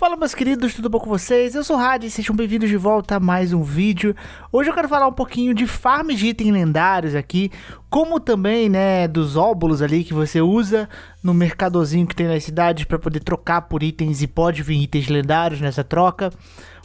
Fala meus queridos, tudo bom com vocês? Eu sou o Rad e sejam bem-vindos de volta a mais um vídeo. Hoje eu quero falar um pouquinho de farms de itens lendários aqui, como também, né, dos óbulos ali que você usa no mercadorzinho que tem nas cidades para poder trocar por itens e pode vir itens lendários nessa troca.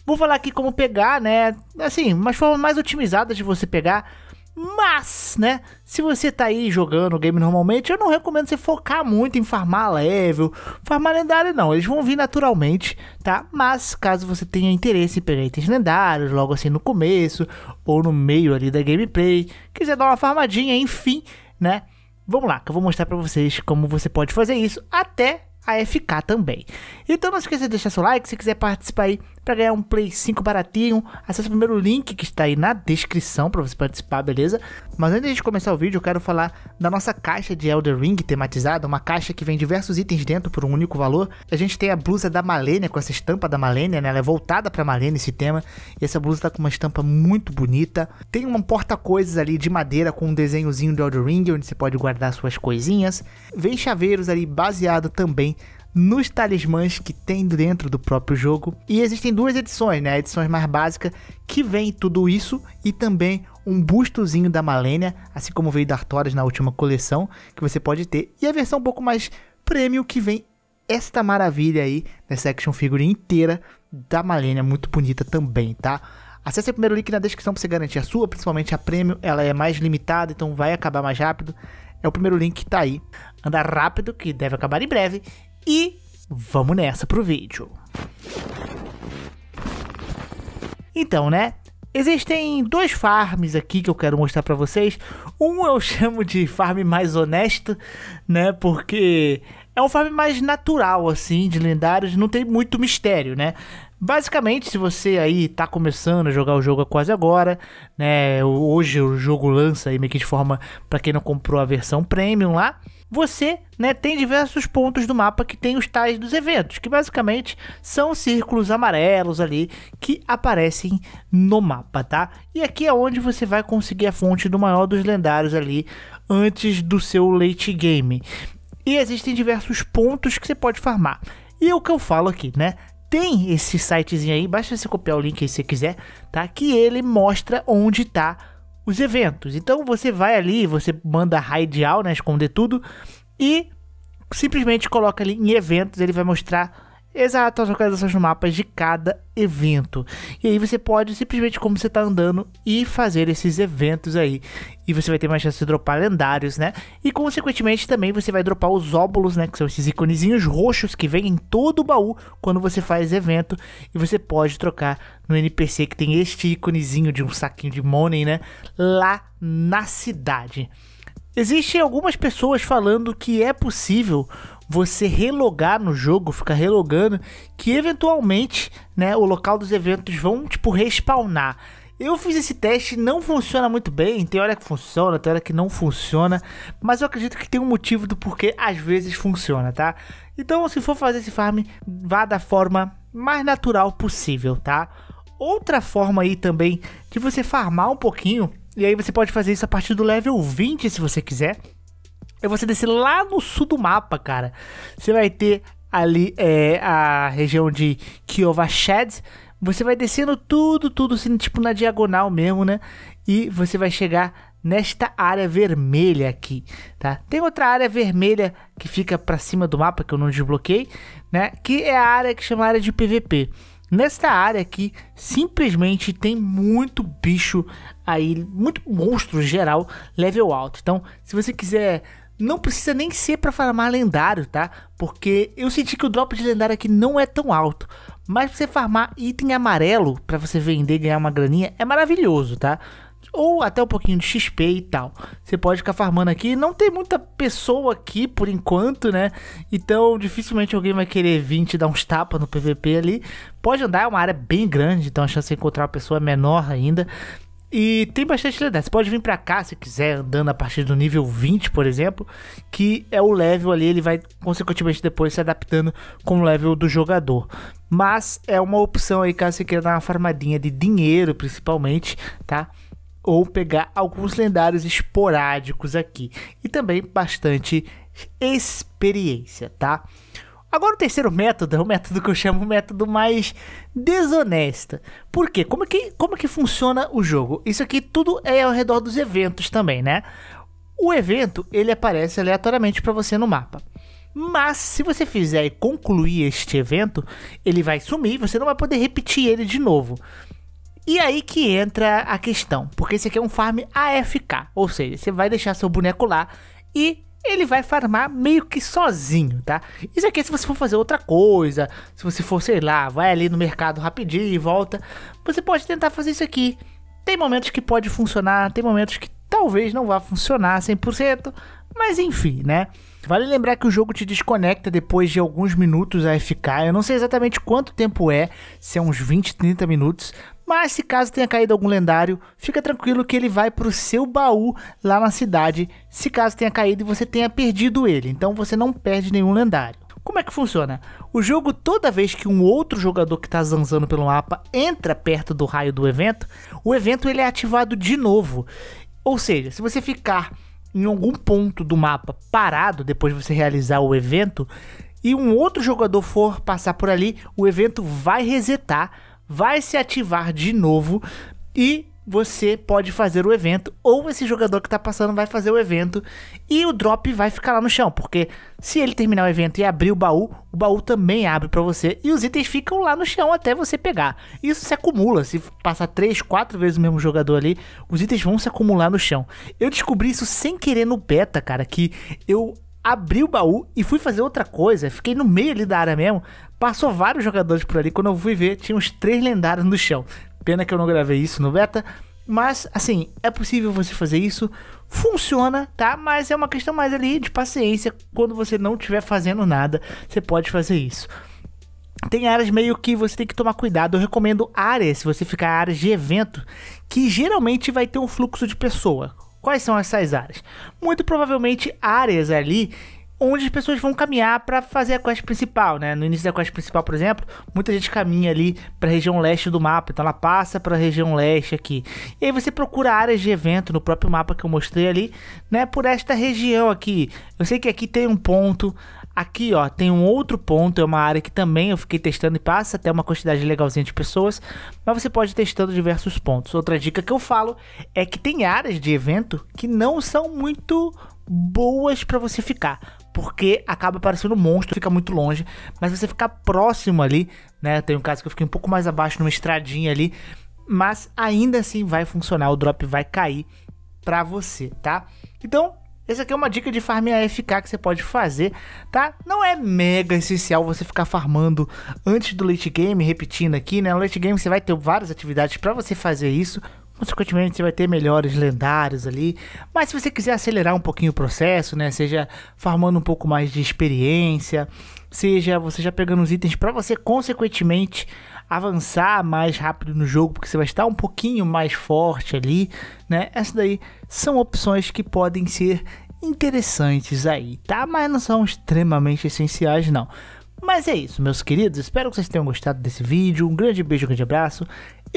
Vou falar aqui como pegar, né, assim, umas formas mais otimizadas de você pegar mas, né, se você tá aí jogando o game normalmente, eu não recomendo você focar muito em farmar level, farmar lendário não, eles vão vir naturalmente, tá? Mas caso você tenha interesse em pegar itens lendários, logo assim no começo ou no meio ali da gameplay, quiser dar uma farmadinha, enfim, né? Vamos lá, que eu vou mostrar para vocês como você pode fazer isso até a FK também. Então não esqueça de deixar seu like, se quiser participar aí para ganhar um Play 5 baratinho, acesse o primeiro link que está aí na descrição para você participar, beleza? Mas antes de começar o vídeo, eu quero falar da nossa caixa de Elder Ring tematizada, uma caixa que vem diversos itens dentro por um único valor. A gente tem a blusa da Malenia com essa estampa da Malenia, né? Ela é voltada para Malenia esse tema, e essa blusa tá com uma estampa muito bonita. Tem um porta-coisas ali de madeira com um desenhozinho de Elder Ring, onde você pode guardar suas coisinhas. Vem chaveiros ali baseado também nos talismãs que tem dentro do próprio jogo. E existem duas edições, né? Edições mais básicas que vem tudo isso e também um bustozinho da Malenia, assim como veio da Artorias na última coleção, que você pode ter. E a versão um pouco mais premium que vem esta maravilha aí, nessa action figure inteira da Malenia, muito bonita também, tá? Acesse o primeiro link na descrição para você garantir a sua, principalmente a Premium, ela é mais limitada, então vai acabar mais rápido. É o primeiro link que tá aí. Anda rápido, que deve acabar em breve. E vamos nessa pro vídeo. Então, né? Existem dois farms aqui que eu quero mostrar para vocês. Um eu chamo de farm mais honesto, né? Porque é um farm mais natural, assim, de lendários, não tem muito mistério, né? Basicamente, se você aí tá começando a jogar o jogo quase agora, né? Hoje o jogo lança aí meio que de forma para quem não comprou a versão premium lá você né, tem diversos pontos do mapa que tem os tais dos eventos, que basicamente são círculos amarelos ali que aparecem no mapa, tá? E aqui é onde você vai conseguir a fonte do maior dos lendários ali antes do seu late game. E existem diversos pontos que você pode farmar. E o que eu falo aqui, né? Tem esse sitezinho aí, basta você copiar o link aí se você quiser, tá? Que ele mostra onde tá os eventos. Então você vai ali, você manda radial, né, esconder tudo e simplesmente coloca ali em eventos, ele vai mostrar Exato, as localizações no mapa de cada evento. E aí você pode simplesmente, como você está andando, e fazer esses eventos aí. E você vai ter mais chance de dropar lendários, né? E consequentemente também você vai dropar os óbulos, né? Que são esses iconezinhos roxos que vêm em todo o baú quando você faz evento. E você pode trocar no NPC que tem este iconezinho de um saquinho de money, né? Lá na cidade. Existem algumas pessoas falando que é possível você relogar no jogo, ficar relogando, que eventualmente, né, o local dos eventos vão tipo respawnar. Eu fiz esse teste, não funciona muito bem. Tem hora que funciona, tem hora que não funciona. Mas eu acredito que tem um motivo do porquê às vezes funciona, tá? Então, se for fazer esse farm, vá da forma mais natural possível, tá? Outra forma aí também de você farmar um pouquinho. E aí você pode fazer isso a partir do level 20 se você quiser é você descer lá no sul do mapa, cara. Você vai ter ali é, a região de Sheds. Você vai descendo tudo, tudo, assim, tipo na diagonal mesmo, né? E você vai chegar nesta área vermelha aqui, tá? Tem outra área vermelha que fica para cima do mapa que eu não desbloqueei, né? Que é a área que chama área de PVP. Nesta área aqui, simplesmente tem muito bicho aí, muito monstro geral level alto. Então, se você quiser não precisa nem ser para farmar lendário, tá? Porque eu senti que o drop de lendário aqui não é tão alto. Mas pra você farmar item amarelo, para você vender e ganhar uma graninha, é maravilhoso, tá? Ou até um pouquinho de XP e tal. Você pode ficar farmando aqui. Não tem muita pessoa aqui por enquanto, né? Então dificilmente alguém vai querer vir te dar uns tapas no PVP ali. Pode andar, é uma área bem grande, então a chance de encontrar uma pessoa é menor ainda. E tem bastante lendário. Você pode vir para cá se quiser, andando a partir do nível 20, por exemplo, que é o level ali, ele vai consequentemente depois se adaptando com o level do jogador. Mas é uma opção aí caso você queira dar uma farmadinha de dinheiro, principalmente, tá? Ou pegar alguns lendários esporádicos aqui. E também bastante experiência, tá? Agora o terceiro método é o método que eu chamo o método mais desonesto. Por quê? Como é que, como é que funciona o jogo? Isso aqui tudo é ao redor dos eventos também, né? O evento, ele aparece aleatoriamente para você no mapa. Mas se você fizer e concluir este evento, ele vai sumir, você não vai poder repetir ele de novo. E aí que entra a questão, porque esse aqui é um farm AFK, ou seja, você vai deixar seu boneco lá e ele vai farmar meio que sozinho, tá? Isso aqui é se você for fazer outra coisa, se você for, sei lá, vai ali no mercado rapidinho e volta, você pode tentar fazer isso aqui. Tem momentos que pode funcionar, tem momentos que talvez não vá funcionar 100%, mas enfim, né? Vale lembrar que o jogo te desconecta depois de alguns minutos a ficar. Eu não sei exatamente quanto tempo é, se é uns 20, 30 minutos, mas se caso tenha caído algum lendário, fica tranquilo que ele vai para o seu baú lá na cidade, se caso tenha caído e você tenha perdido ele. Então você não perde nenhum lendário. Como é que funciona? O jogo, toda vez que um outro jogador que está zanzando pelo mapa entra perto do raio do evento, o evento ele é ativado de novo. Ou seja, se você ficar em algum ponto do mapa parado depois de você realizar o evento e um outro jogador for passar por ali, o evento vai resetar vai se ativar de novo e você pode fazer o evento, ou esse jogador que está passando vai fazer o evento e o drop vai ficar lá no chão, porque se ele terminar o evento e abrir o baú, o baú também abre para você e os itens ficam lá no chão até você pegar. Isso se acumula, se passar 3, 4 vezes o mesmo jogador ali, os itens vão se acumular no chão. Eu descobri isso sem querer no beta, cara, que eu abri o baú e fui fazer outra coisa, fiquei no meio ali da área mesmo. Passou vários jogadores por ali. Quando eu fui ver, tinha uns três lendários no chão. Pena que eu não gravei isso no beta. Mas, assim, é possível você fazer isso. Funciona, tá? Mas é uma questão mais ali de paciência. Quando você não estiver fazendo nada, você pode fazer isso. Tem áreas meio que você tem que tomar cuidado. Eu recomendo áreas, se você ficar áreas de evento, que geralmente vai ter um fluxo de pessoa. Quais são essas áreas? Muito provavelmente áreas ali onde as pessoas vão caminhar para fazer a quest principal, né? No início da quest principal, por exemplo, muita gente caminha ali para a região leste do mapa, então ela passa para a região leste aqui. E aí você procura áreas de evento no próprio mapa que eu mostrei ali, né, por esta região aqui. Eu sei que aqui tem um ponto, aqui, ó, tem um outro ponto, é uma área que também eu fiquei testando e passa até uma quantidade legalzinha de pessoas, mas você pode ir testando diversos pontos. Outra dica que eu falo é que tem áreas de evento que não são muito boas para você ficar porque acaba parecendo um monstro, fica muito longe, mas você ficar próximo ali, né? Tem um caso que eu fiquei um pouco mais abaixo numa estradinha ali, mas ainda assim vai funcionar, o drop vai cair para você, tá? Então, essa aqui é uma dica de farm AFK que você pode fazer, tá? Não é mega essencial você ficar farmando antes do late game, repetindo aqui, né? No late game você vai ter várias atividades para você fazer isso, Consequentemente, você vai ter melhores lendários ali. Mas se você quiser acelerar um pouquinho o processo, né? Seja farmando um pouco mais de experiência, seja você já pegando os itens para você, consequentemente, avançar mais rápido no jogo, porque você vai estar um pouquinho mais forte ali, né? Essas daí são opções que podem ser interessantes aí, tá? Mas não são extremamente essenciais, não. Mas é isso, meus queridos. Espero que vocês tenham gostado desse vídeo. Um grande beijo, um grande abraço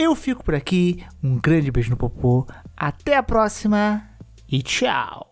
eu fico por aqui, um grande beijo no popô, até a próxima e tchau!